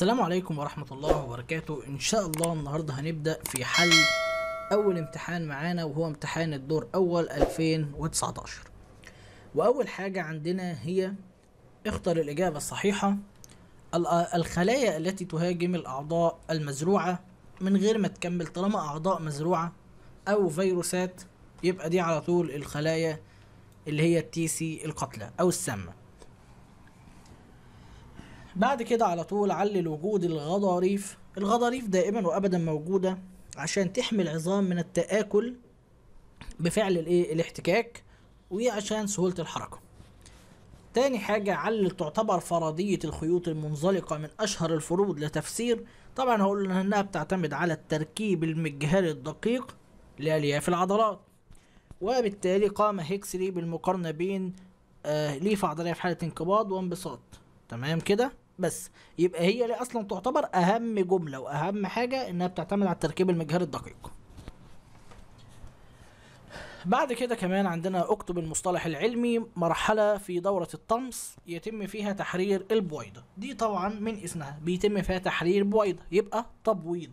السلام عليكم ورحمة الله وبركاته ان شاء الله النهاردة هنبدأ في حل اول امتحان معانا وهو امتحان الدور اول 2019 واول حاجة عندنا هي اختر الاجابة الصحيحة الخلايا التي تهاجم الاعضاء المزروعة من غير ما تكمل طالما اعضاء مزروعة او فيروسات يبقى دي على طول الخلايا اللي هي التيسي القتلة او السامة بعد كده على طول علل وجود الغضاريف الغضاريف دائما وابدا موجوده عشان تحمي العظام من التآكل بفعل الايه الاحتكاك وعشان سهولة الحركة تاني حاجة علل تعتبر فرضية الخيوط المنزلقة من أشهر الفروض لتفسير طبعا هقول إنها بتعتمد على التركيب المجهري الدقيق لألياف العضلات وبالتالي قام هيكسلي بالمقارنة بين آه ليفة عضلية في حالة انقباض وانبساط تمام كده بس يبقى هي اللي اصلا تعتبر اهم جمله واهم حاجه انها بتعتمد على التركيب المجهري الدقيق بعد كده كمان عندنا اكتب المصطلح العلمي مرحلة في دورة الطمس يتم فيها تحرير البويضة دي طبعا من اسمها بيتم فيها تحرير بويضة يبقى تبويض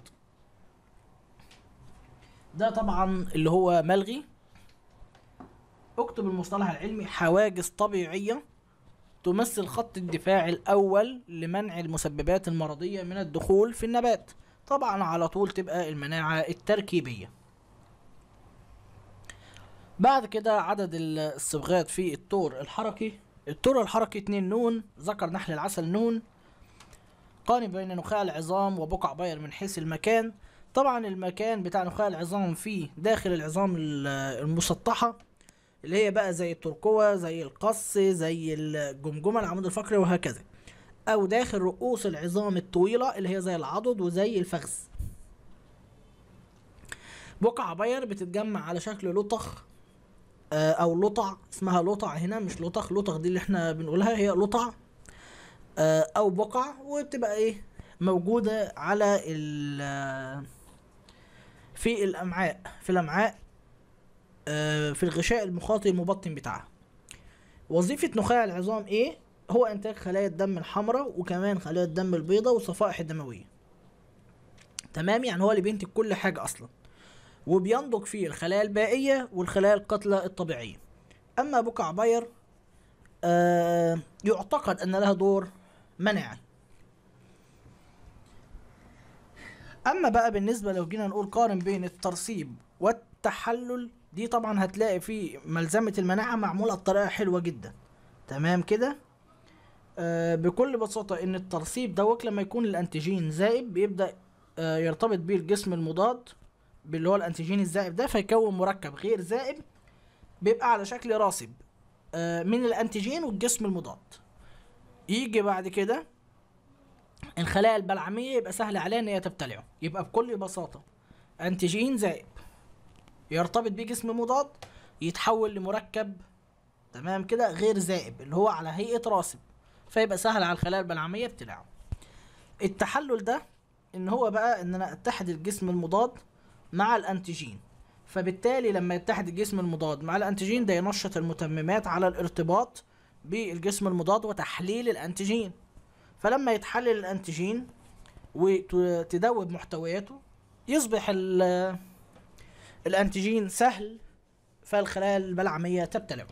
ده طبعا اللي هو ملغي اكتب المصطلح العلمي حواجز طبيعية تمثل خط الدفاع الأول لمنع المسببات المرضية من الدخول في النبات طبعا على طول تبقى المناعة التركيبية بعد كده عدد الصبغات في الطور الحركي الطور الحركي 2 نون ذكر نحل العسل نون قارن بين نخاع العظام وبقع بير من حيث المكان طبعا المكان بتاع نخاع العظام فيه داخل العظام المسطحة اللي هي بقى زي التركوة زي القص زي الجمجمة العمود الفقري وهكذا أو داخل رؤوس العظام الطويلة اللي هي زي العضد وزي الفخذ بقع بير بتتجمع على شكل لطخ آه، أو لطع اسمها لطع هنا مش لطخ لطخ دي اللي احنا بنقولها هي لطع آه، أو بقع وبتبقى إيه موجودة على ال آه، في الأمعاء في الأمعاء آه، في الغشاء المخاطي المبطن بتاعها وظيفة نخاع العظام ايه هو انتاج خلايا الدم الحمراء وكمان خلايا الدم البيضاء والصفائح الدمويه تمام يعني هو اللي بينتج كل حاجه اصلا وبينضج فيه الخلايا البائيه والخلايا القاتله الطبيعيه اما بقع باير آه يعتقد ان لها دور مناعي اما بقى بالنسبه لو جينا نقول قارن بين الترسيب والتحلل دي طبعا هتلاقي في ملزمة المناعة معمولة بطريقة حلوة جدا تمام كده آه بكل بساطة ان الترسيب دوت لما يكون الانتيجين زائب بيبدأ آه يرتبط بيه الجسم المضاد باللي هو الانتيجين الزائب ده فيكون مركب غير زائب بيبقى على شكل راسب آه من الانتيجين والجسم المضاد يجي بعد كده الخلايا البلعمية يبقى سهل عليها ان هي تبتلعه يبقى بكل بساطة انتيجين زائب يرتبط بيه جسم مضاد يتحول لمركب تمام كده غير ذائب اللي هو على هيئه راسب فيبقى سهل على الخلايا البلعميه ابتلاعه التحلل ده ان هو بقى ان انا اتحد الجسم المضاد مع الانتيجين فبالتالي لما يتحد الجسم المضاد مع الانتيجين ده ينشط المتممات على الارتباط بالجسم المضاد وتحليل الانتيجين فلما يتحلل الانتيجين وتدوب محتوياته يصبح ال الأنتيجين سهل فالخلايا الملعمية تبتلعه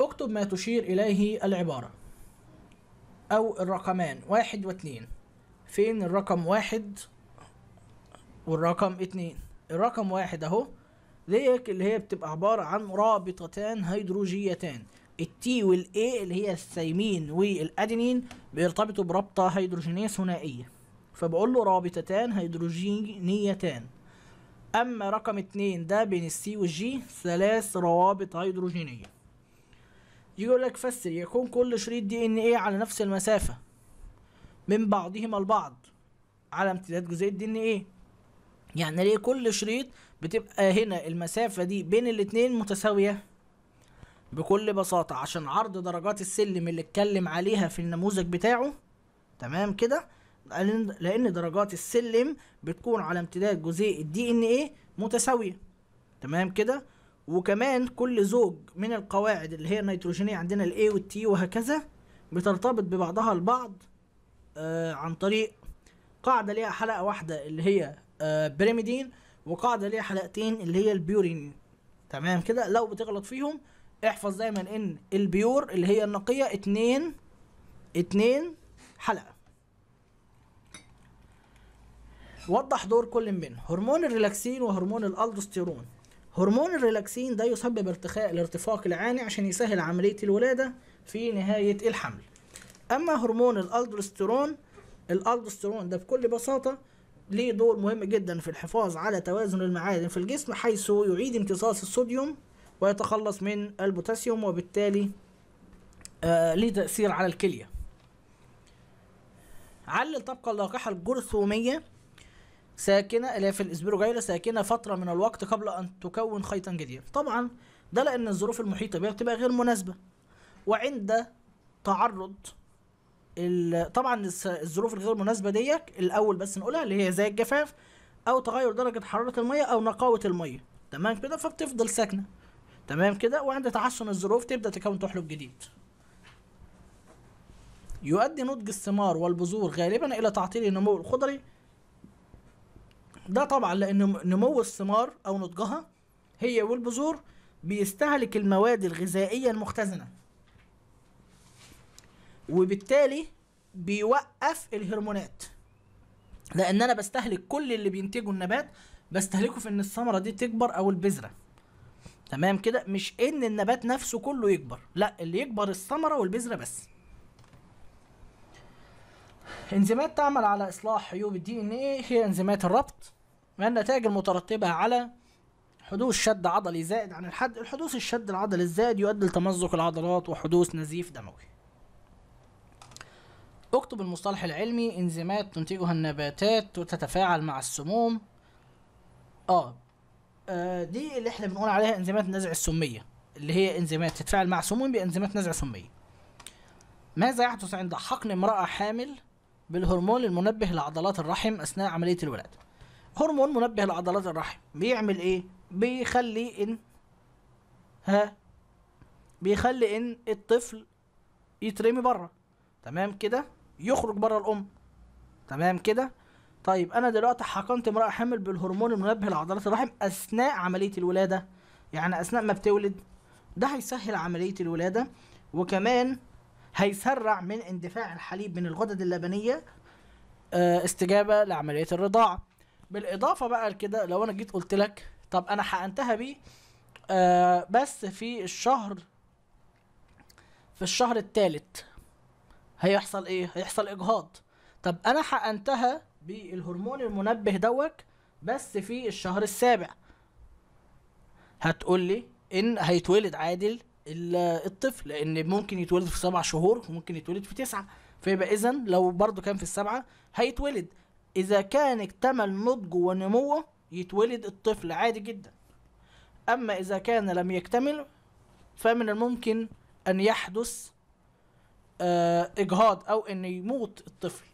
اكتب ما تشير إليه العبارة أو الرقمان واحد واتنين فين الرقم واحد والرقم اتنين الرقم واحد أهو ديك اللي هي بتبقى عبارة عن رابطتان هيدروجيتان التي والاي اللي هي الثيمين والادينين بيرتبطوا بربطة هيدروجينية ثنائية فبقول له رابطتان هيدروجينيتان اما رقم اتنين ده بين السي والجي ثلاث روابط هيدروجينية يجي يقول لك فسر يكون كل شريط دي ان ايه على نفس المسافة من بعضهما البعض على امتداد جزيء الدي ان ايه يعني ليه كل شريط بتبقى هنا المسافة دي بين الاتنين متساوية بكل بساطة عشان عرض درجات السلم اللي اتكلم عليها في النموذج بتاعه تمام كده لان درجات السلم بتكون على امتداد جزيء الدي ان ايه متساويه تمام كده وكمان كل زوج من القواعد اللي هي النيتروجينيه عندنا الاي والتي وهكذا بترتبط ببعضها البعض آه عن طريق قاعده ليها حلقه واحده اللي هي آه بريميدين وقاعده ليها حلقتين اللي هي البيورين تمام كده لو بتغلط فيهم احفظ دايما ان البيور اللي هي النقيه اتنين اتنين حلقه وضح دور كل منه هرمون الريلاكسين وهرمون الالدوستيرون هرمون الريلاكسين ده يسبب ارتخاء الارتفاق العاني عشان يسهل عملية الولادة في نهاية الحمل أما هرمون الألدوستيرون الألدوستيرون ده بكل بساطة ليه دور مهم جدا في الحفاظ على توازن المعادن في الجسم حيث يعيد امتصاص الصوديوم ويتخلص من البوتاسيوم وبالتالي آه ليه تأثير على الكلية علل طبقة اللاقحة الجرثومية ساكنة اللي هي في الاسبيروغايلا ساكنة فترة من الوقت قبل أن تكون خيطا جديدا طبعا ده لأن الظروف المحيطة بها بتبقى غير مناسبة وعند تعرض طبعا الظروف الغير مناسبة ديك الأول بس نقولها اللي هي زي الجفاف أو تغير درجة حرارة المية أو نقاوة المية تمام كده فبتفضل ساكنة تمام كده وعند تحسن الظروف تبدأ تكون تحلب جديد يؤدي نضج الثمار والبذور غالبا إلى تعطيل النمو الخضري ده طبعا لان نمو الثمار او نضجها هي والبذور بيستهلك المواد الغذائيه المختزنه وبالتالي بيوقف الهرمونات لان انا بستهلك كل اللي بينتجه النبات بستهلكه في ان الثمره دي تكبر او البذره تمام كده مش ان النبات نفسه كله يكبر لا اللي يكبر الثمره والبذره بس انزيمات تعمل على اصلاح عيوب الدي ان ايه هي انزيمات الربط ما النتائج المترتبة على حدوث شد عضلي زائد عن الحد الحدوث الشد العضلي الزائد يؤدي لتمزق العضلات وحدوث نزيف دموي اكتب المصطلح العلمي انزيمات تنتجها النباتات وتتفاعل مع السموم اه, آه دي اللي احنا بنقول عليها انزيمات النزع السمية اللي هي انزيمات تتفاعل مع سموم بانزيمات نزع سمية ماذا يحدث عند حقن امرأة حامل بالهرمون المنبه لعضلات الرحم اثناء عملية الولادة هرمون منبه لعضلات الرحم بيعمل ايه بيخلي ان ها بيخلي ان الطفل يترمي بره تمام كده يخرج بره الام تمام كده طيب انا دلوقتي حقنت امراه حامل بالهرمون المنبه لعضلات الرحم اثناء عمليه الولاده يعني اثناء ما بتولد ده هيسهل عمليه الولاده وكمان هيسرع من اندفاع الحليب من الغدد اللبنيه آه، استجابه لعمليه الرضاعه بالاضافه بقى لكده لو انا جيت قلت لك طب انا حقنتها بيه آه بس في الشهر في الشهر الثالث هيحصل ايه هيحصل اجهاض طب انا حقنتها بالهرمون المنبه دوت بس في الشهر السابع هتقول لي ان هيتولد عادل الطفل لان ممكن يتولد في سبع شهور وممكن يتولد في تسعه فيبقى اذا لو برضو كان في السبعه هيتولد إذا كان اكتمل نضجه ونموه يتولد الطفل عادي جدا أما إذا كان لم يكتمل فمن الممكن أن يحدث آه، إجهاض أو أن يموت الطفل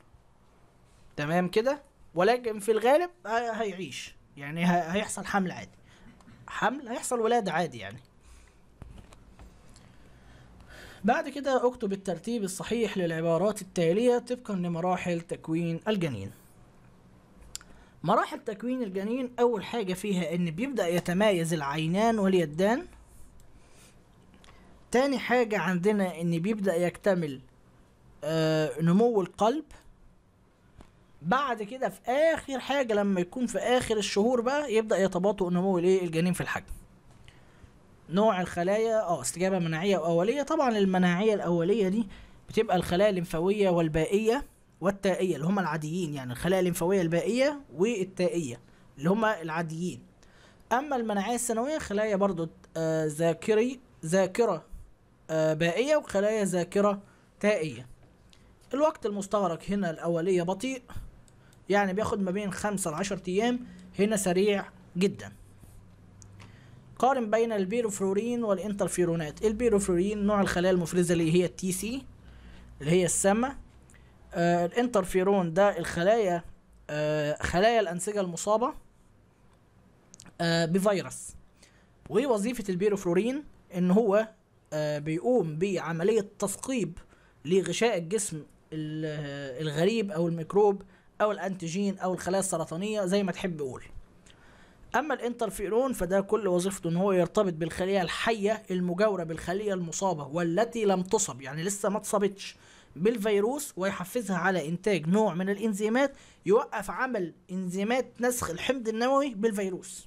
تمام كده ولكن في الغالب هيعيش يعني هيحصل حمل عادي حمل هيحصل ولادة عادي يعني بعد كده اكتب الترتيب الصحيح للعبارات التالية طبقا لمراحل تكوين الجنين مراحل تكوين الجنين أول حاجة فيها إن بيبدأ يتمايز العينان واليدان تاني حاجة عندنا إن بيبدأ يكتمل آه نمو القلب بعد كده في آخر حاجة لما يكون في آخر الشهور بقى يبدأ يتباطؤ نمو الإيه الجنين في الحجم نوع الخلايا اه استجابة مناعية وأولية طبعا المناعية الأولية دي بتبقى الخلايا الليمفاوية والبائية والتائيه اللي هم العاديين يعني الخلايا الليمفاويه الباقيه والتائيه اللي هم العاديين اما المناعيه السنويه خلايا برضو آه، ذاكري ذاكره آه، باقيه وخلايا ذاكره تائيه الوقت المستغرق هنا الاوليه بطيء يعني بياخد ما بين خمسة 10 ايام هنا سريع جدا قارن بين البيروفلورين والانترفيرونات البيروفلورين نوع الخلايا المفرزه اللي هي التي سي اللي هي السامه الانترفيرون ده الخلايا آه، خلايا الانسجه المصابه آه، بفيروس ووظيفه البيروفلورين ان هو آه، بيقوم بعمليه تثقيب لغشاء الجسم الغريب او الميكروب او الانتيجين او الخلايا السرطانيه زي ما تحب قول اما الانترفيرون فده كل وظيفته ان هو يرتبط بالخليه الحيه المجاوره بالخليه المصابه والتي لم تصب يعني لسه ما اتصابتش بالفيروس ويحفزها على انتاج نوع من الانزيمات يوقف عمل انزيمات نسخ الحمض النووي بالفيروس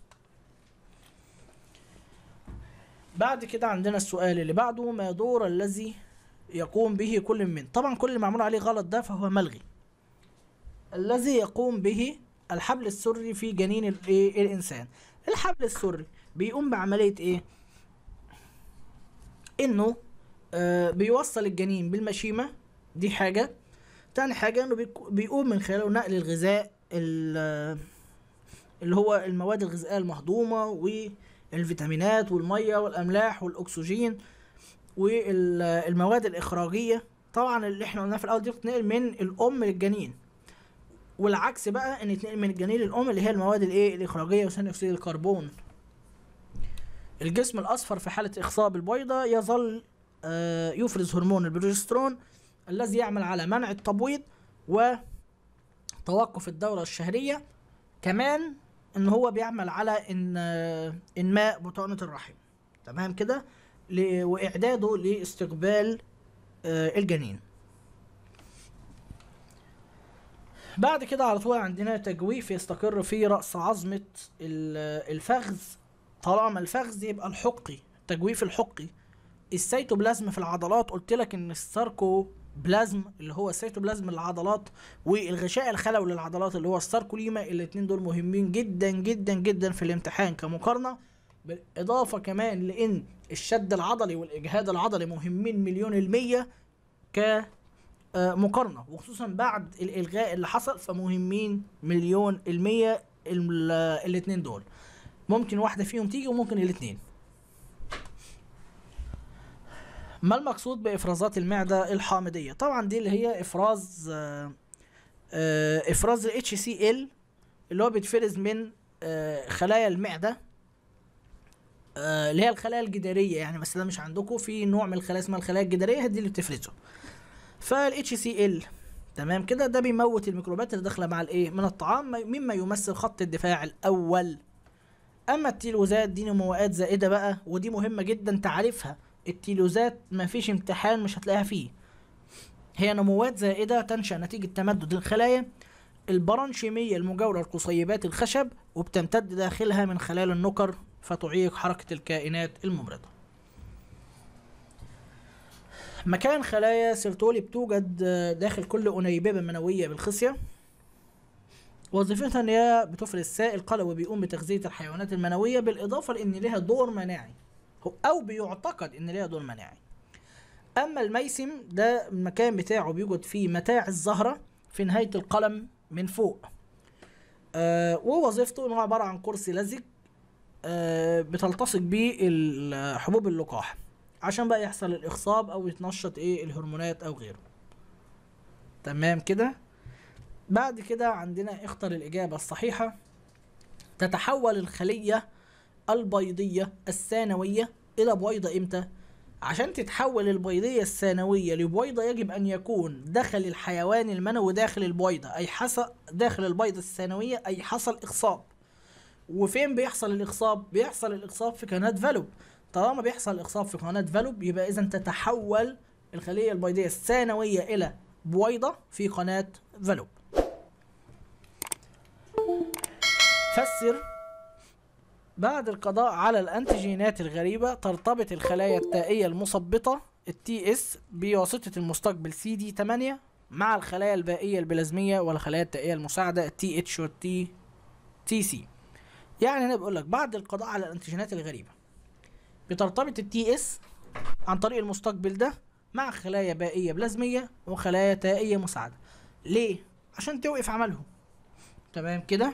بعد كده عندنا السؤال اللي بعده ما دور الذي يقوم به كل من طبعا كل اللي معمول عليه غلط ده فهو ملغي الذي يقوم به الحبل السري في جنين إيه، الانسان الحبل السري بيقوم بعمليه ايه انه آه بيوصل الجنين بالمشيمه دي حاجه تاني حاجه انه بيقوم من خلاله نقل الغذاء اللي هو المواد الغذائيه المهضومه والفيتامينات والميه والاملاح والاكسجين والمواد الاخراجيه طبعا اللي احنا قلناه في الاول دي بتتنقل من الام للجنين والعكس بقى ان يتنقل من الجنين للام اللي هي المواد الايه الاخراجيه وثاني اكسيد الكربون الجسم الاصفر في حاله اخصاب البيضه يظل آه يفرز هرمون البروجسترون الذي يعمل على منع التبويض وتوقف الدورة الشهرية كمان ان هو بيعمل على ان انماء بطانة الرحم تمام كده واعداده لاستقبال آه، الجنين بعد كده على طول عندنا تجويف يستقر في رأس عظمة الفخذ طالما الفخذ يبقى الحقي التجويف الحقي السيتوبلازم في العضلات قلت لك ان الساركو بلازم اللي هو السيتوبلازم للعضلات والغشاء الخلوي للعضلات اللي هو الساركوليما الاثنين دول مهمين جدا جدا جدا في الامتحان كمقارنه بالاضافه كمان لان الشد العضلي والاجهاد العضلي مهمين مليون المية ك آه، مقارنه وخصوصا بعد الالغاء اللي حصل فمهمين مليون المية آه، الاثنين دول ممكن واحده فيهم تيجي وممكن الاثنين ما المقصود بافرازات المعده الحامضيه طبعا دي اللي هي افراز آه، آه، افراز ال HCl اللي هو بيتفرز من آه، خلايا المعده اللي هي الخلايا الجداريه يعني بس ده مش عندكم في نوع من الخلايا اسمها الخلايا الجداريه دي اللي بتفرزه فال HCl تمام كده ده بيموت الميكروبات اللي داخله مع الايه من الطعام مما يمثل خط الدفاع الاول اما التيلوزات دي نموات زائده بقى ودي مهمه جدا تعريفها التيلوزات ما فيش امتحان مش هتلاقيها فيه هي نموات زائدة تنشأ نتيجة تمدد الخلايا البرانشيمية المجاورة لقصيبات الخشب وبتمتد داخلها من خلال النكر فتعيق حركة الكائنات الممرضة مكان خلايا سيرتولي بتوجد داخل كل أنيببة منوية بالخصية وظيفتها ان هي بتفرز سائل قلوي بيقوم بتغذية الحيوانات المنوية بالإضافة لأن لها دور مناعي او بيعتقد ان ليها دور مناعي اما الميسم ده المكان بتاعه بيوجد فيه متاع الزهره في نهايه القلم من فوق آه ووظيفته ان هو عباره عن كرسي لزج آه بتلتصق بيه حبوب اللقاح عشان بقى يحصل الاخصاب او يتنشط ايه الهرمونات او غيره تمام كده بعد كده عندنا اختر الاجابه الصحيحه تتحول الخليه البيضية الثانوية إلى بويضة إمتى؟ عشان تتحول البيضية الثانوية لبويضة يجب أن يكون دخل الحيوان المنوي داخل البويضة أي حصل داخل البيضة الثانوية أي حصل إخصاب وفين بيحصل الإخصاب؟ بيحصل الإخصاب في قناة فالوب طالما بيحصل إخصاب في قناة فالوب يبقى إذا تتحول الخلية البيضية الثانوية إلى بويضة في قناة فالوب فسر بعد القضاء على الأنتيجينات الغريبة ترتبط الخلايا التائية المثبطة التي اس بواسطة المستقبل سي دي 8 مع الخلايا البائية البلازمية والخلايا التائية المساعدة تي اتش والتي تي سي يعني انا بقول لك بعد القضاء على الانتيجينات الغريبة بترتبط التي اس عن طريق المستقبل ده مع خلايا بائية بلازمية وخلايا تائية مساعدة ليه؟ عشان توقف عملهم تمام كده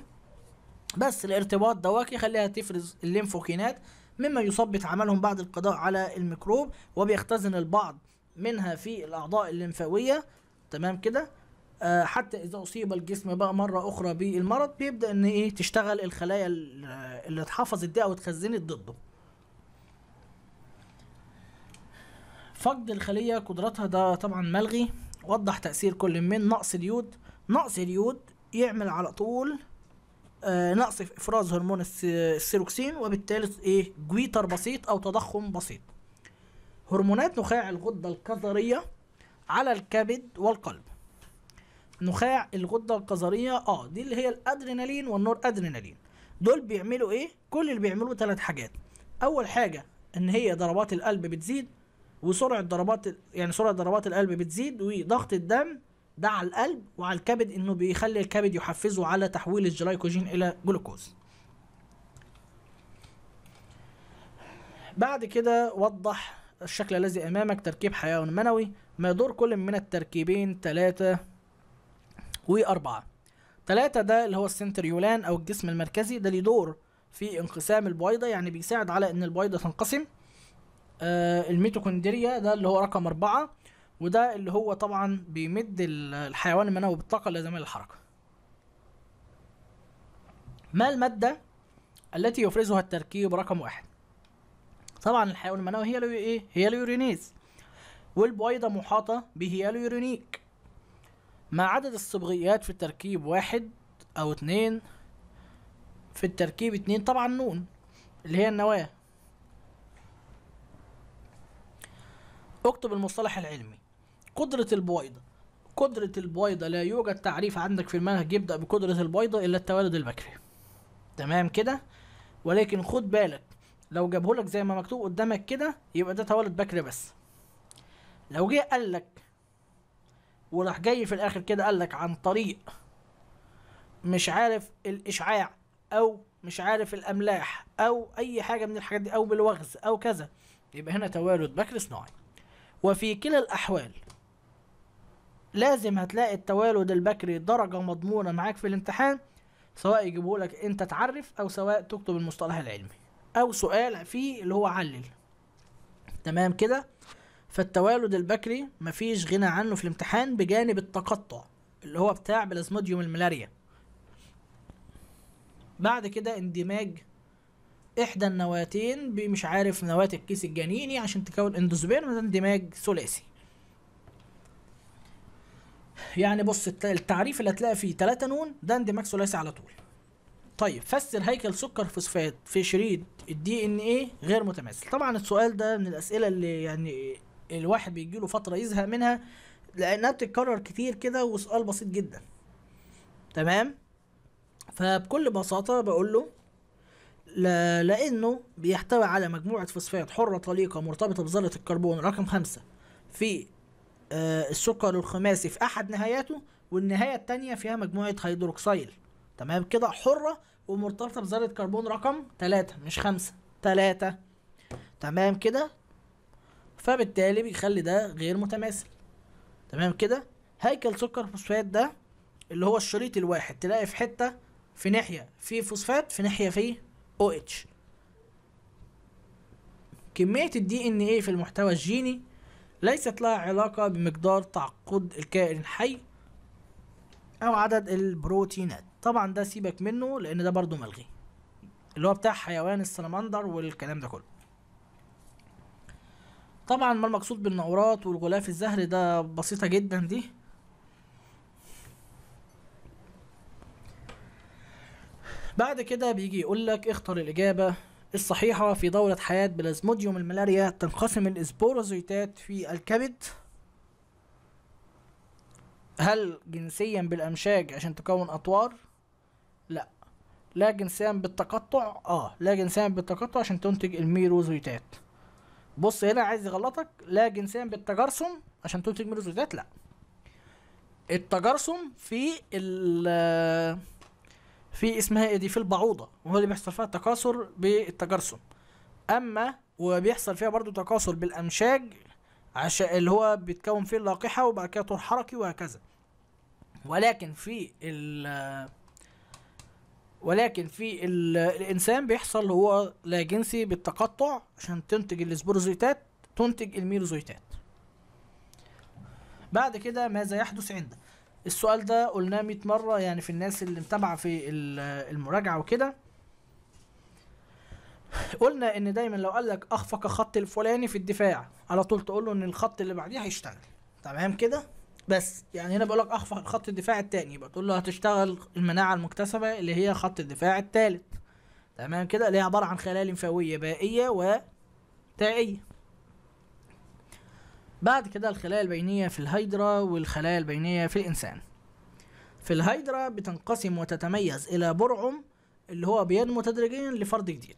بس الارتباط دواك يخليها تفرز الليمفوكينات مما يثبط عملهم بعد القضاء على الميكروب وبيختزن البعض منها في الأعضاء الليمفاوية تمام كده آه حتى إذا أصيب الجسم بقى مرة أخرى بالمرض بيبدأ إن إيه تشتغل الخلايا اللي اتحفظت دي أو اتخزنت ضده فقد الخلية قدرتها ده طبعا ملغي وضح تأثير كل من نقص اليود نقص اليود يعمل على طول آه، نقص في افراز هرمون السيروكسين وبالتالي ايه جويتر بسيط او تضخم بسيط هرمونات نخاع الغده الكظريه على الكبد والقلب نخاع الغده الكظريه اه دي اللي هي الادرينالين والنور ادرينالين دول بيعملوا ايه كل اللي بيعملوه ثلاث حاجات اول حاجه ان هي ضربات القلب بتزيد وسرعه ضربات يعني سرعه ضربات القلب بتزيد وضغط الدم ده على القلب وعلى الكبد انه بيخلي الكبد يحفزه على تحويل الجلايكوجين الى جلوكوز بعد كده وضح الشكل الذي امامك تركيب حيوان منوي ما يدور كل من التركيبين ثلاثة وأربعة ثلاثة ده اللي هو السنتريولان أو الجسم المركزي ده ليه دور في انقسام البويضة يعني بيساعد على إن البويضة تنقسم آه الميتوكوندريا ده اللي هو رقم أربعة وده اللي هو طبعا بيمد الحيوان المنوي بالطاقه اللازمه للحركه ما الماده التي يفرزها التركيب رقم واحد طبعا الحيوان المنوي هي ايه هي اليورينيز والبويضه محاطه بهيالورونيك ما عدد الصبغيات في التركيب واحد او اتنين في التركيب اتنين طبعا نون اللي هي النواة اكتب المصطلح العلمي قدرة البويضة قدرة البويضة لا يوجد تعريف عندك في المنهج يبدأ بقدرة البويضة إلا التوالد البكري تمام كده ولكن خد بالك لو جابهولك زي ما مكتوب قدامك كده يبقى ده توالد بكري بس لو جه قال لك وراح جاي في الآخر كده قال لك عن طريق مش عارف الإشعاع أو مش عارف الأملاح أو أي حاجة من الحاجات دي أو بالوغز أو كذا يبقى هنا توالد بكري صناعي وفي كلا الأحوال لازم هتلاقي التوالد البكري درجة مضمونة معاك في الامتحان سواء يجيبه لك انت تعرف او سواء تكتب المصطلح العلمي او سؤال فيه اللي هو علل تمام كده فالتوالد البكري مفيش غنى عنه في الامتحان بجانب التقطع اللي هو بتاع بلازموديوم الملاريا بعد كده اندماج احدى النواتين بمش عارف نواة الكيس الجنيني عشان تكون اندوزبيرم ده اندماج ثلاثي يعني بص التعريف اللي هتلاقي فيه 3 نون ده اندماج ثلاثي على طول طيب فسر هيكل سكر فوسفات في شريط الدي ان ايه غير متماثل طبعا السؤال ده من الاسئله اللي يعني الواحد بيجي له فتره يزهق منها لانها بتتكرر كتير كده وسؤال بسيط جدا تمام فبكل بساطه بقول له لا لانه بيحتوي على مجموعه فوسفات حره طليقه مرتبطه بذره الكربون رقم خمسة في آه، السكر الخماسي في احد نهاياته والنهايه الثانيه فيها مجموعه هيدروكسيل تمام كده حره ومرتبطه بذره كربون رقم 3 مش 5 3 تمام كده فبالتالي بيخلي ده غير متماثل تمام كده هيكل سكر فوسفات ده اللي هو الشريط الواحد تلاقي في حته في ناحيه في فوسفات في ناحيه في او اتش كميه الدي ان ايه في المحتوى الجيني ليست لها علاقة بمقدار تعقد الكائن الحي أو عدد البروتينات طبعا ده سيبك منه لأن ده برضو ملغي اللي هو بتاع حيوان السلمندر والكلام ده كله طبعا ما المقصود بالنورات والغلاف الزهري ده بسيطة جدا دي بعد كده بيجي يقول لك اختر الإجابة الصحيحة في دورة حياة بلازموديوم الملاريا تنقسم الإسبوروزيتات في الكبد هل جنسيا بالأمشاج عشان تكون أطوار؟ لا لا جنسيا بالتقطع اه لا جنسيا بالتقطع عشان تنتج الميروزويتات بص هنا عايز يغلطك لا جنسيا بالتجرسم عشان تنتج ميروزويتات لا التجرسم في ال في اسمها ايه دي في البعوضه وهو اللي بيحصل فيها التكاثر بالتجرسم اما وبيحصل فيها برضو تكاثر بالامشاج عشان اللي هو بيتكون فيه اللاقحه وبعد كده طول حركي وهكذا ولكن في ال ولكن في الانسان بيحصل هو لا جنسي بالتقطع عشان تنتج السبوروزيتات تنتج الميروزيتات بعد كده ماذا يحدث عندك السؤال ده قلناه 100 مره يعني في الناس اللي متابعه في المراجعه وكده قلنا ان دايما لو قال لك اخفق خط الفلاني في الدفاع على طول تقول له ان الخط اللي بعديه هيشتغل تمام كده بس يعني هنا بقول لك اخفق خط الدفاع الثاني يبقى تقول له هتشتغل المناعه المكتسبه اللي هي خط الدفاع الثالث تمام كده اللي هي عباره عن خلايا لمفاويه بائيه وتائيه بعد كده الخلايا البينية في الهيدرا والخلايا البينية في الإنسان في الهيدرا بتنقسم وتتميز إلى برعم اللي هو بينمو تدريجيا لفرد جديد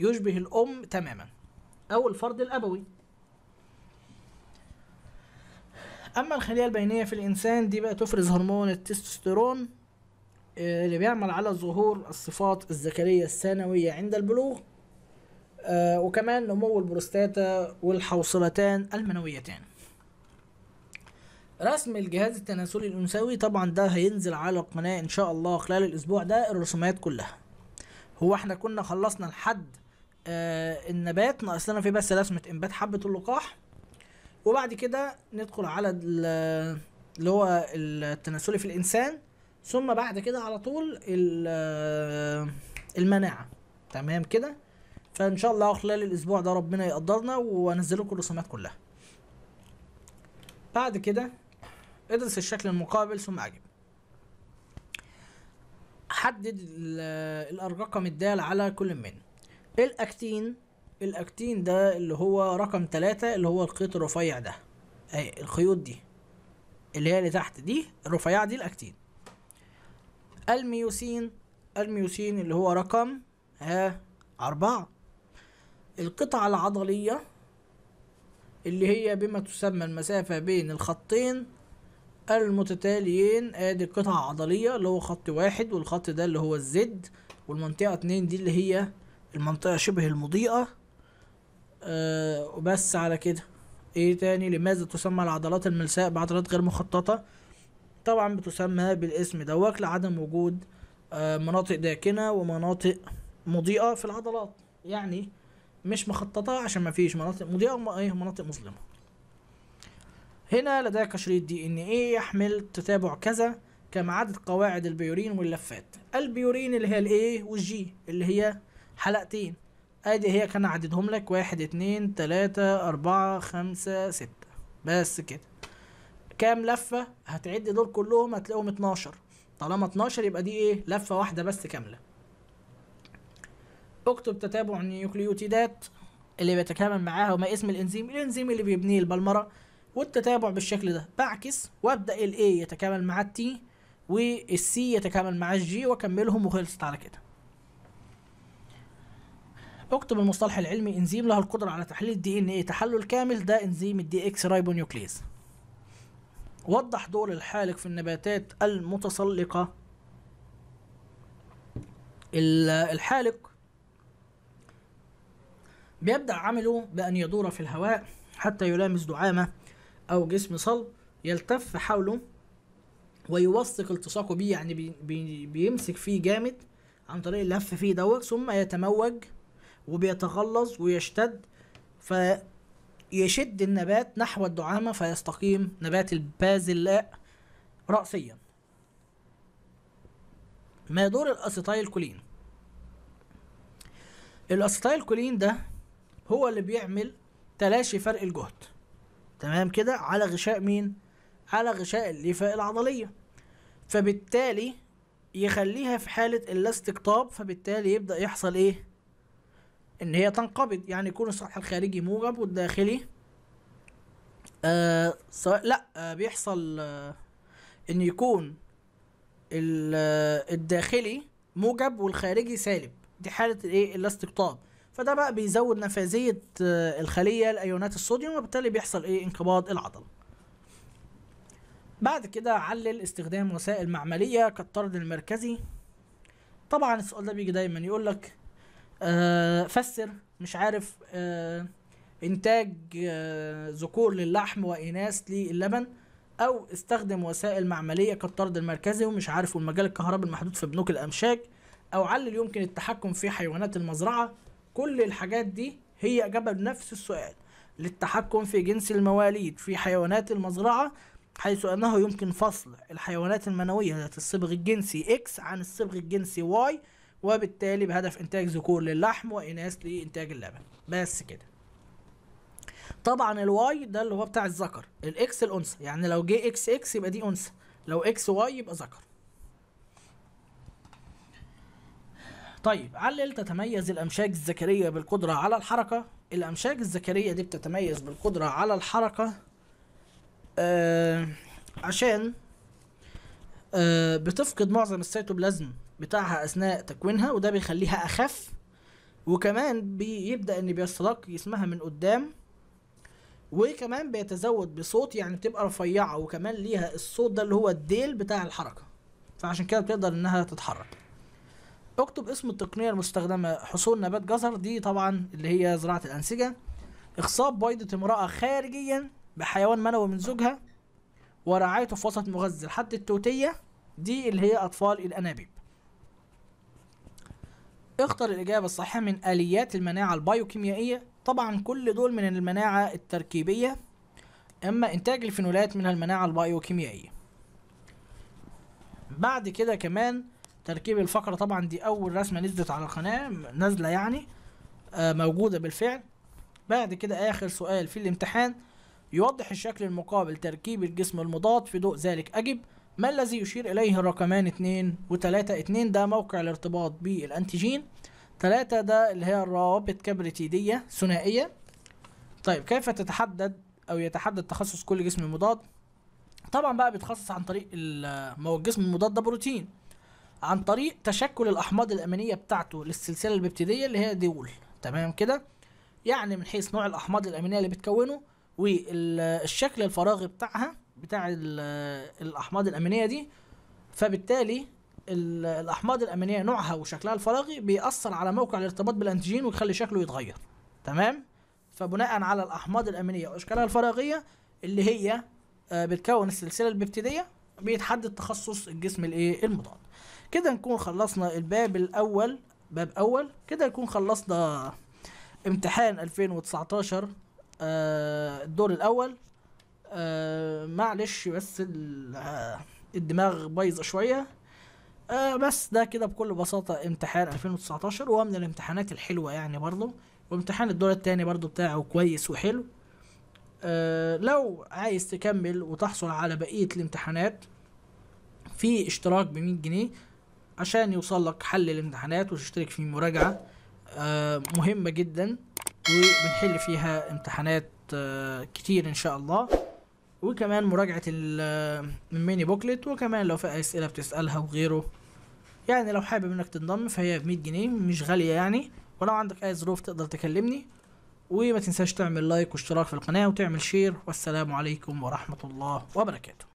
يشبه الأم تماما أو الفرد الأبوي أما الخلية البينية في الإنسان دي بقى تفرز هرمون التستوستيرون آه، اللي بيعمل على ظهور الصفات الذكرية الثانوية عند البلوغ آه، وكمان نمو البروستاتا والحوصلتان المنويتان رسم الجهاز التناسلي الانثوي طبعا ده هينزل على القناه ان شاء الله خلال الاسبوع ده الرسومات كلها هو احنا كنا خلصنا لحد آه النبات ناقص لنا في بس رسمه انبات حبه اللقاح وبعد كده ندخل على اللي هو التناسلي في الانسان ثم بعد كده على طول آه، المناعه تمام كده فان شاء الله خلال الاسبوع ده ربنا يقدرنا وانزل لكم الرسومات كلها بعد كده ادرس الشكل المقابل ثم اعجب حدد الرقم الدال على كل منه الاكتين الاكتين ده اللي هو رقم ثلاثة اللي هو الخيط الرفيع ده اهي الخيوط دي اللي هي اللي تحت دي الرفيعة دي الاكتين الميوسين الميوسين اللي هو رقم ها أربعة القطعة العضلية اللي هي بما تسمى المسافة بين الخطين المتتاليين ادي قطعة عضلية اللي هو خط واحد والخط ده اللي هو الزد والمنطقة اتنين دي اللي هي المنطقة شبه المضيئة أه وبس على كده ايه تاني لماذا تسمى العضلات الملساء بعضلات غير مخططة طبعا بتسمى بالاسم دوك لعدم وجود آه، مناطق داكنة ومناطق مضيئة في العضلات يعني مش مخططة عشان ما فيش مناطق مضيئة اي مناطق مظلمة هنا لديك شريط دي ان ايه يحمل تتابع كذا كم عدد قواعد البيورين واللفات البيورين اللي هي الاي والجي اللي هي حلقتين ادي هي كان عددهم لك واحد اتنين تلاتة اربعة خمسة ستة بس كده كام لفة هتعد دول كلهم هتلاقيهم اتناشر طالما اتناشر يبقى دي ايه لفة واحدة بس كاملة اكتب تتابع النيوكليوتيدات اللي بيتكامل معاها وما اسم الانزيم الانزيم اللي بيبنيه البلمره والتتابع بالشكل ده بعكس وابدا الاي يتكامل مع التي والسي يتكامل مع الجي واكملهم وخلصت على كده اكتب المصطلح العلمي انزيم لها القدره على تحليل الدي ان ايه تحلل كامل ده انزيم الدي اكس رايبونيوكليز وضح دور الحالق في النباتات المتسلقه الحالق بيبدأ عمله بأن يدور في الهواء حتى يلامس دعامة أو جسم صلب يلتف حوله ويوثق التصاقه بيه يعني بي بي بيمسك فيه جامد عن طريق اللف فيه دوت ثم يتموج وبيتغلظ ويشتد فيشد النبات نحو الدعامة فيستقيم نبات البازلاء رأسيا ما دور الأسيتايل كولين الأسيتايل كولين ده هو اللي بيعمل تلاشي فرق الجهد تمام كده على غشاء مين على غشاء الليفه العضليه فبالتالي يخليها في حاله اللاستقطاب فبالتالي يبدا يحصل ايه ان هي تنقبض يعني يكون السطح الخارجي موجب والداخلي آه سواء لا آه بيحصل آه ان يكون آه، الداخلي موجب والخارجي سالب دي حاله الايه طاب فده بقى بيزود نفاذيه آه، الخليه لايونات الصوديوم وبالتالي بيحصل ايه انقباض العضله بعد كده علل استخدام وسائل معمليه كالطرد المركزي طبعا السؤال ده بيجي دايما يقول لك آه فسر مش عارف آه انتاج آه ذكور للحم واناث للبن او استخدم وسائل معمليه كالطرد المركزي ومش عارف والمجال الكهربي المحدود في بنوك الامشاج او علل يمكن التحكم في حيوانات المزرعه كل الحاجات دي هي إجابة لنفس السؤال للتحكم في جنس المواليد في حيوانات المزرعة حيث أنه يمكن فصل الحيوانات المنوية ذات الصبغ الجنسي X عن الصبغ الجنسي Y وبالتالي بهدف إنتاج ذكور للحم وإناث لإنتاج اللبن بس كده طبعا الواي ده اللي هو بتاع الذكر الاكس الانثى يعني لو جه اكس اكس يبقى دي انثى لو اكس واي يبقى ذكر طيب علل تتميز الأمشاج الذكرية بالقدرة على الحركة الأمشاج الذكرية دي بتتميز بالقدرة على الحركة آه عشان آه بتفقد معظم السيتوبلازم بتاعها أثناء تكوينها وده بيخليها أخف وكمان بيبدأ إن بيستلق جسمها من قدام وكمان بيتزود بصوت يعني بتبقى رفيعة وكمان ليها الصوت ده اللي هو الديل بتاع الحركة فعشان كده بتقدر إنها تتحرك اكتب اسم التقنيه المستخدمه حصول نبات جزر دي طبعا اللي هي زراعه الانسجه اخصاب بيضه امراه خارجيا بحيوان منوي من زوجها ورعايته في وسط مغذي لحد التوتيه دي اللي هي اطفال الانابيب اختر الإجابة الصحيحة من آليات المناعة البيوكيميائية طبعا كل دول من المناعة التركيبية أما إنتاج الفينولات من المناعة البيوكيميائية بعد كده كمان تركيب الفقرة طبعا دي أول رسمة نزلت على القناة نازلة يعني آه موجودة بالفعل بعد كده آخر سؤال في الامتحان يوضح الشكل المقابل تركيب الجسم المضاد في ضوء ذلك أجب ما الذي يشير إليه الرقمان 2 و3 2 ده موقع الارتباط بالأنتيجين 3 ده اللي هي الروابط كبريتيدية ثنائية طيب كيف تتحدد أو يتحدد تخصص كل جسم مضاد طبعا بقى بيتخصص عن طريق ما هو الجسم المضاد ده بروتين عن طريق تشكل الاحماض الامينيه بتاعته للسلسله الببتيديه اللي هي ديول تمام كده يعني من حيث نوع الاحماض الامينيه اللي بتكونه والشكل الفراغي بتاعها بتاع الاحماض الامينيه دي فبالتالي الاحماض الامينيه نوعها وشكلها الفراغي بيأثر على موقع الارتباط بالانتيجين ويخلي شكله يتغير تمام فبناء على الاحماض الامينيه واشكالها الفراغيه اللي هي آه، بتكون السلسله الببتيديه بيتحدد تخصص الجسم الايه المضاد كده نكون خلصنا الباب الاول باب اول كده نكون خلصنا امتحان 2019 آه الدور الاول آه معلش بس الدماغ بايظه شويه آه بس ده كده بكل بساطه امتحان 2019 ومن من الامتحانات الحلوه يعني برضه وامتحان الدور التاني برضه بتاعه كويس وحلو آه لو عايز تكمل وتحصل على بقيه الامتحانات في اشتراك ب 100 جنيه عشان يوصل لك حل الامتحانات وتشترك في مراجعة آه، مهمة جدا وبنحل فيها امتحانات آه، كتير ان شاء الله وكمان مراجعة الميني آه، بوكلت وكمان لو في اسئلة بتسألها وغيره يعني لو حابب انك تنضم فهي ب جنيه مش غالية يعني ولو عندك اي ظروف تقدر تكلمني وما تنساش تعمل لايك واشتراك في القناة وتعمل شير والسلام عليكم ورحمة الله وبركاته